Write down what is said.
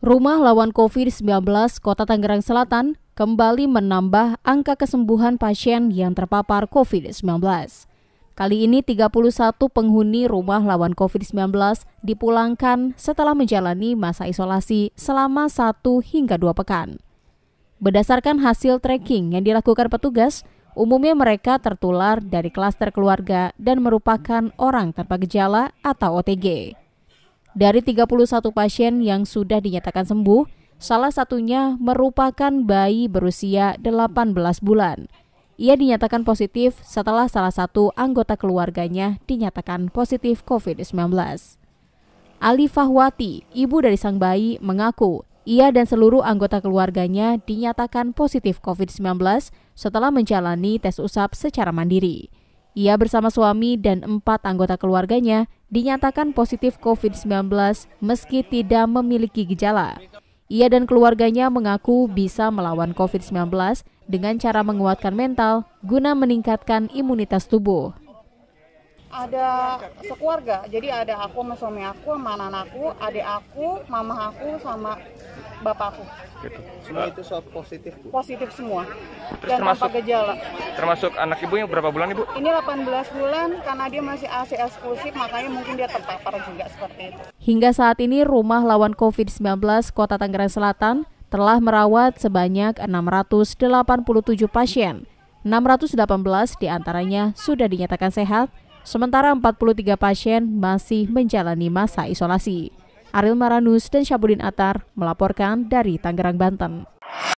Rumah lawan COVID-19 Kota Tangerang Selatan kembali menambah angka kesembuhan pasien yang terpapar COVID-19. Kali ini 31 penghuni rumah lawan COVID-19 dipulangkan setelah menjalani masa isolasi selama 1 hingga 2 pekan. Berdasarkan hasil tracking yang dilakukan petugas, umumnya mereka tertular dari klaster keluarga dan merupakan orang tanpa gejala atau OTG. Dari 31 pasien yang sudah dinyatakan sembuh, salah satunya merupakan bayi berusia 18 bulan. Ia dinyatakan positif setelah salah satu anggota keluarganya dinyatakan positif COVID-19. Ali Fahwati, ibu dari sang bayi, mengaku ia dan seluruh anggota keluarganya dinyatakan positif COVID-19 setelah menjalani tes usap secara mandiri. Ia bersama suami dan empat anggota keluarganya dinyatakan positif COVID-19 meski tidak memiliki gejala. Ia dan keluarganya mengaku bisa melawan COVID-19 dengan cara menguatkan mental guna meningkatkan imunitas tubuh ada sekeluarga jadi ada aku sama suami aku sama anak aku adik aku mama aku sama bapakku gitu. semua itu soal positif bu. positif semua Terus dan termasuk, tanpa gejala termasuk anak ibu yang berapa bulan ibu ini 18 bulan karena dia masih AC eksklusif makanya mungkin dia terpapar juga seperti itu hingga saat ini rumah lawan COVID-19 Kota Tangerang Selatan telah merawat sebanyak 687 pasien 618 diantaranya sudah dinyatakan sehat Sementara 43 pasien masih menjalani masa isolasi. Aril Maranus dan Syabudin Atar melaporkan dari Tangerang, Banten.